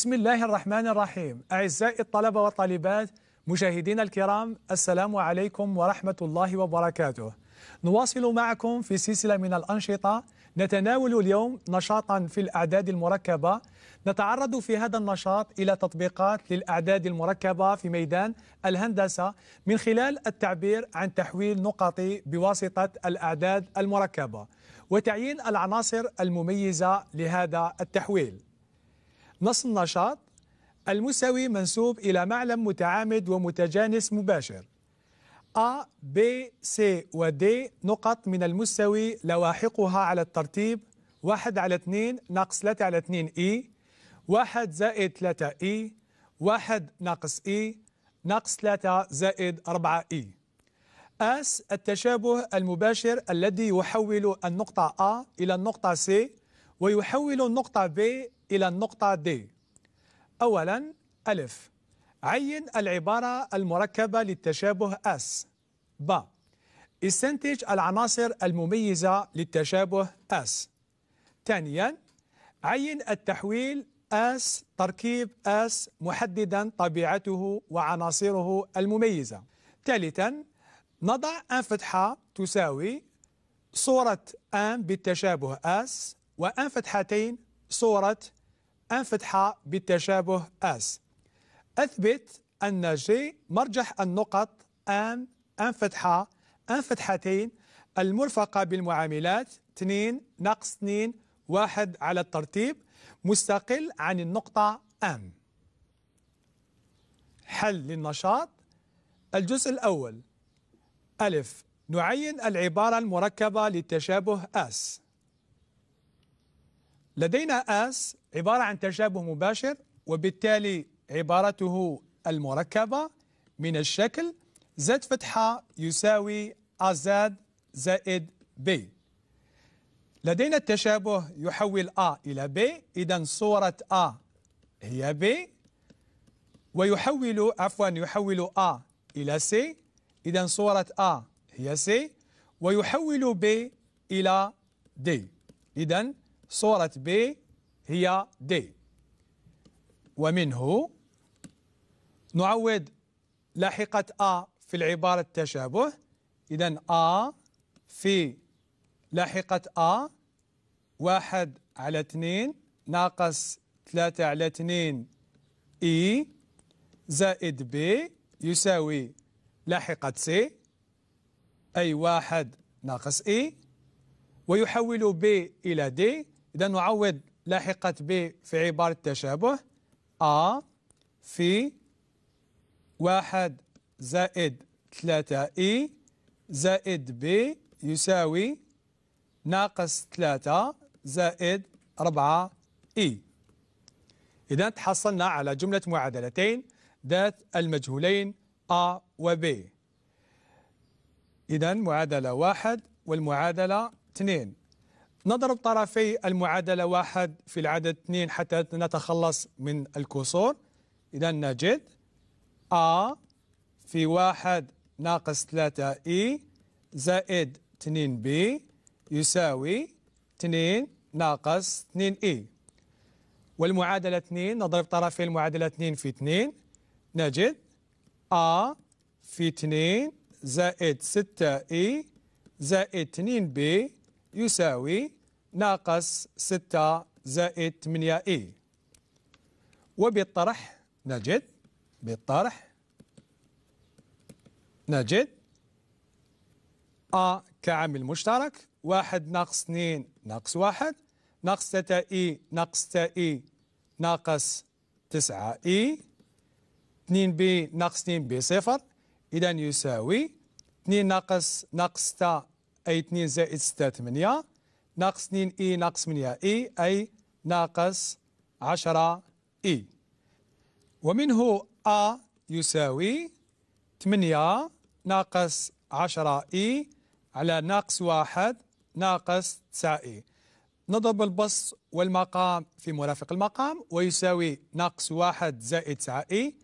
بسم الله الرحمن الرحيم أعزائي الطلبة والطالبات مشاهدينا الكرام السلام عليكم ورحمة الله وبركاته نواصل معكم في سلسلة من الأنشطة نتناول اليوم نشاطا في الأعداد المركبة نتعرض في هذا النشاط إلى تطبيقات للأعداد المركبة في ميدان الهندسة من خلال التعبير عن تحويل نقطي بواسطة الأعداد المركبة وتعيين العناصر المميزة لهذا التحويل نص النشاط المساوي منسوب إلى معلم متعامد ومتجانس مباشر A, B, C و D نقط من المستوي لواحقها على الترتيب 1 على 2 ناقص 3 على 2 E 1 زائد 3 E 1 ناقص E ناقص 3 زائد 4 E S التشابه المباشر الذي يحول النقطة A إلى النقطة C ويحول النقطة B إلى النقطة D أولا ألف عين العبارة المركبة للتشابه S ب استنتج العناصر المميزة للتشابه S ثانيا عين التحويل S تركيب S محددا طبيعته وعناصره المميزة ثالثا نضع أن فتحة تساوي صورة أن بالتشابه S وأن فتحتين صورة فتحه بالتشابه أس أثبت أن جي مرجح النقط أن أنفتحة أنفتحتين المرفقة بالمعاملات 2 ناقص 2 واحد على الترتيب مستقل عن النقطة أم حل للنشاط الجزء الأول ألف نعين العبارة المركبة للتشابه أس لدينا آس عبارة عن تشابه مباشر وبالتالي عبارته المركبة من الشكل زد فتحة يساوي أزاد زائد بي لدينا التشابه يحول A إلى B إذا صورة A هي B ويحول عفوا يحول A إلى C إذا صورة A هي C ويحول B إلى D إذا صورة B هي D ومنه نعود لاحقة A في العبارة التشابه إذا A في لاحقة A واحد على اثنين ناقص ثلاثة على اثنين إي e زائد بي يساوي لاحقة سي أي واحد ناقص إي e، ويحول ب إلى د إذا نعوض لاحقة ب في عبارة تشابه أ في واحد زائد ثلاثة إي زائد ب يساوي ناقص ثلاثة زائد أربعة إي إذا تحصلنا على جملة معادلتين ذات المجهولين أ و ب إذا معادلة واحد والمعادلة اثنين نضرب طرفي المعادله واحد في العدد اثنين حتى نتخلص من الكسور اذا نجد ا في واحد ناقص ثلاثه اي e زائد اثنين بي يساوي اثنين ناقص اثنين اي e. والمعادله اثنين نضرب طرفي المعادله اثنين في اثنين نجد ا في اثنين زائد سته اي e زائد اثنين بي يساوي ناقص 6 زائد 8 اي وبالطرح نجد بالطرح نجد أ كعامل مشترك واحد ناقص اثنين ناقص واحد ناقص تتا إي ناقص تا إي ناقص تسعة إي اثنين بي ناقص اثنين بي صفر إذا يساوي اثنين ناقص ناقص تا أي 2 زائد 6 8 ناقص 2 إي ناقص 8 إي أي ناقص 10 إي ومنه أ يساوي 8 ناقص 10 إي على ناقص 1 ناقص 9 إي نضرب البسط والمقام في مرافق المقام ويساوي ناقص 1 زائد 9 إي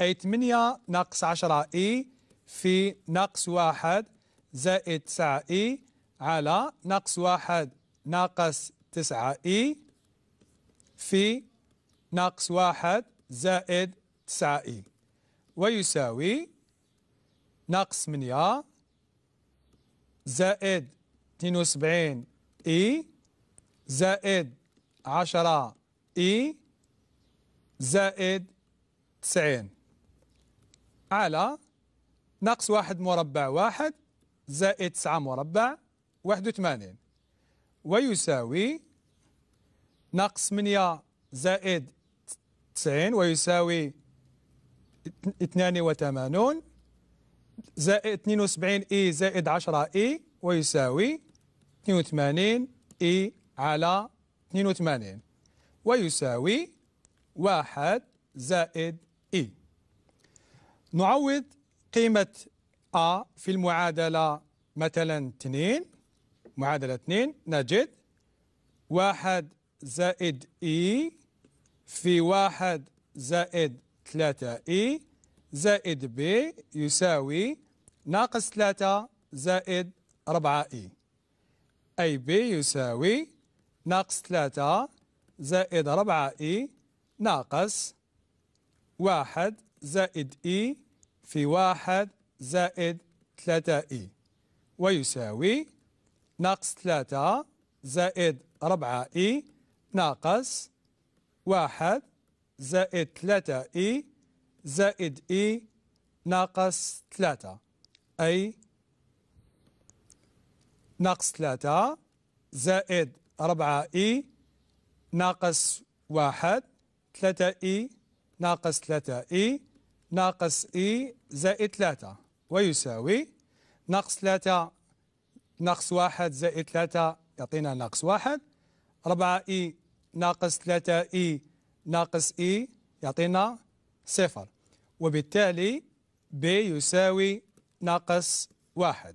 أي 8 ناقص 10 إي في ناقص 1 زائد 9 اي على ناقص واحد ناقص 9 اي في ناقص واحد زائد 9 اي ويساوي ناقص 8 زائد 72 اي زائد 10 اي زائد 90 على ناقص واحد مربع واحد زائد 9 مربع 81 ويساوي ناقص 8 زائد 90 ويساوي 82 زائد 72 اي زائد 10 اي ويساوي 82 اي على 82 ويساوي 1 زائد اي نعوض قيمة أ في المعادلة مثلا 2 معادلة 2 نجد واحد زائد إي في واحد زائد 3 إي زائد ب يساوي ناقص 3 زائد 4 إي أي ب يساوي ناقص 3 زائد 4 إي ناقص واحد زائد إي في واحد زائد اي ويساوي ناقص 3 زائد اي ناقص 1 زائد اي زائد اي ناقص 3 أي ناقص 3 زائد اي ناقص 1 3 اي ناقص 3 اي ناقص اي زائد 3 ويساوي ناقص 3 ناقص 1 زائد 3 يعطينا ناقص 1 4 اي ناقص 3 اي ناقص اي يعطينا صفر وبالتالي ب يساوي ناقص واحد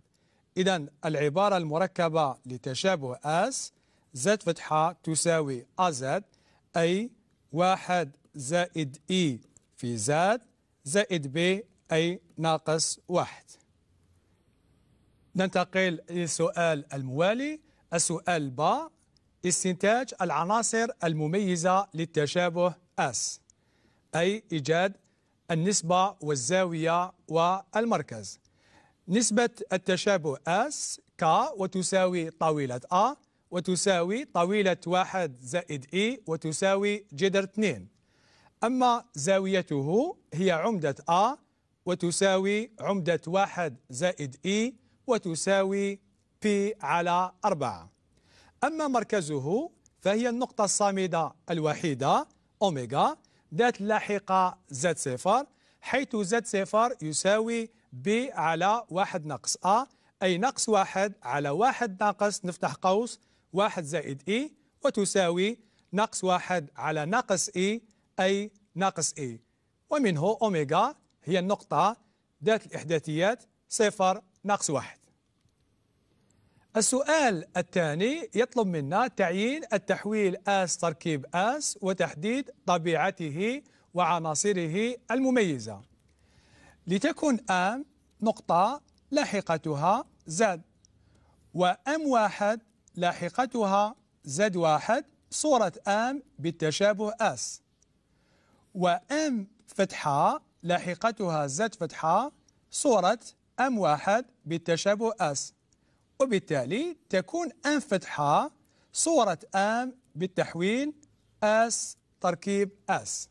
إذا العبارة المركبة لتشابه اس زد فتحة تساوي أزد أي واحد زائد إي في زاد زائد ب أي ناقص واحد ننتقل للسؤال الموالي السؤال با استنتاج العناصر المميزة للتشابه أس أي إيجاد النسبة والزاوية والمركز نسبة التشابه أس ك وتساوي طويلة أ وتساوي طويلة واحد زائد إي e وتساوي جذر 2 أما زاويته هي عمدة أ وتساوي عمدة واحد زائد إي e وتساوي بي على أربعة أما مركزه فهي النقطة الصامدة الوحيدة أوميغا ذات لاحقة زد صفر حيث زد صفر يساوي بي على واحد ناقص أ أي ناقص واحد على واحد ناقص نفتح قوس واحد زائد إي e وتساوي ناقص واحد على ناقص إي e، أي ناقص إي ومنه أوميغا هي النقطة ذات الإحداثيات صفر ناقص واحد السؤال الثاني يطلب منا تعيين التحويل آس تركيب آس وتحديد طبيعته وعناصره المميزة لتكن آم نقطة لاحقتها زد وأم واحد لاحقتها زد واحد صورة آم بالتشابه آس وأم فتحة لاحقتها زد فتحة صورة أم واحد بالتشابه أس وبالتالي تكون أم فتحة صورة أم بالتحويل أس تركيب أس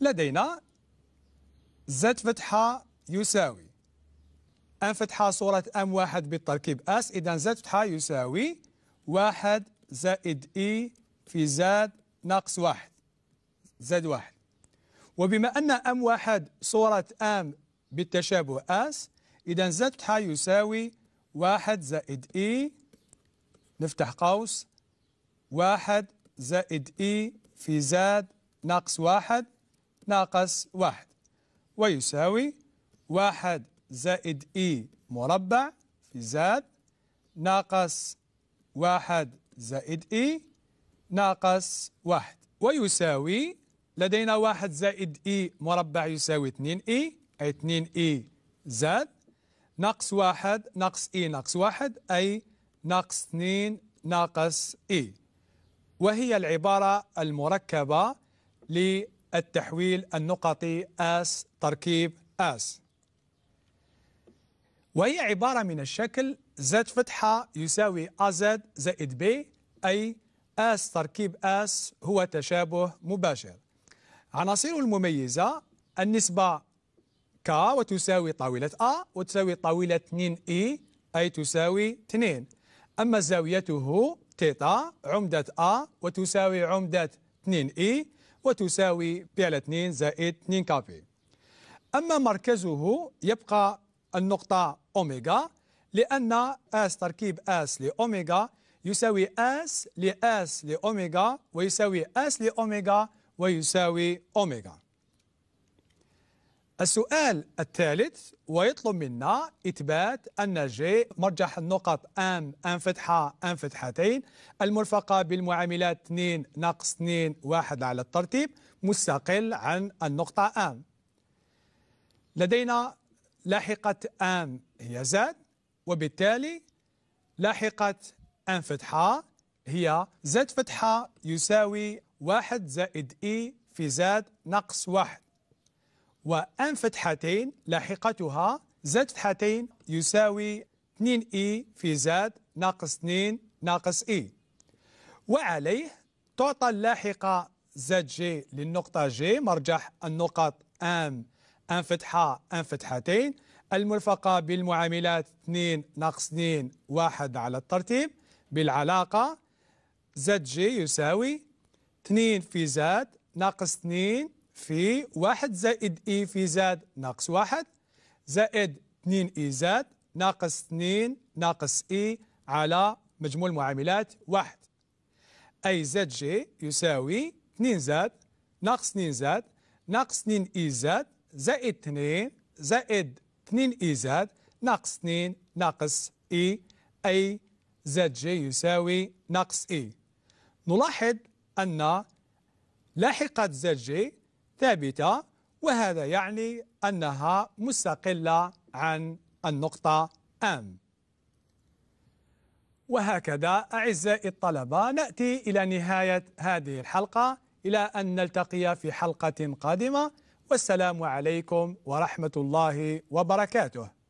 لدينا زد فتحة يساوي أم فتحة صورة أم واحد بالتركيب أس إذا زد فتحة يساوي واحد زائد إي في زاد ناقص واحد زاد واحد وبما أن أم واحد صورة أم بالتشابه أس إذا زد ح يساوي واحد زائد إي نفتح قوس واحد زائد إي في زاد ناقص واحد ناقص واحد ويساوي واحد زائد إي مربع في زاد ناقص واحد زائد إي ناقص واحد ويساوي لدينا واحد زائد إي مربع يساوي 2 إي أي 2 إي زاد ناقص واحد ناقص إي ناقص واحد أي ناقص 2 ناقص إي وهي العبارة المركبة للتحويل النقطي آس تركيب آس وهي عبارة من الشكل زد فتحة يساوي أزد زائد بي أي آس تركيب آس هو تشابه مباشر عناصره المميزة النسبة ك وتساوي طاولة أ وتساوي طاولة 2 إي e، أي تساوي 2 أما زاويته تيتا عمدة أ وتساوي عمدة 2 إي e وتساوي بي على 2 زائد 2 كافي أما مركزه يبقى النقطة أوميغا لأن اس تركيب اس لأوميغا يساوي اس لأس لأوميغا ويساوي اس لأوميغا ويساوي أوميجا السؤال الثالث ويطلب منا إثبات أن جي مرجح النقط أم أم فتحة أم فتحتين المرفقة بالمعاملات 2 ناقص 2 واحد على الترتيب مستقل عن النقطة أم لدينا لاحقة أم هي زاد وبالتالي لاحقة أم فتحة هي زاد فتحة يساوي واحد زائد إي في زاد ناقص واحد وأن فتحتين لاحقتها زاد فتحتين يساوي 2 إي في زاد ناقص 2 ناقص إي وعليه تعطى اللاحقة زاد جي للنقطة جي مرجح النقط أم أن فتحة أن فتحتين المرفقة بالمعاملات 2 ناقص 2 واحد على الترتيب بالعلاقة زد جي يساوي 2 في زاد ناقص 2 في 1 زائد اي في زاد ناقص 1 زائد 2 اي زاد ناقص 2 ناقص اي على مجموع المعاملات 1 اي زد جي يساوي 2 زاد ناقص 2 زاد ناقص 2 اي زاد زائد 2 زائد 2 اي زاد ناقص 2 ناقص اي اي زد جي يساوي ناقص اي نلاحظ أن لاحقة زج ثابتة وهذا يعني أنها مستقلة عن النقطة أم وهكذا أعزائي الطلبة نأتي إلى نهاية هذه الحلقة إلى أن نلتقي في حلقة قادمة والسلام عليكم ورحمة الله وبركاته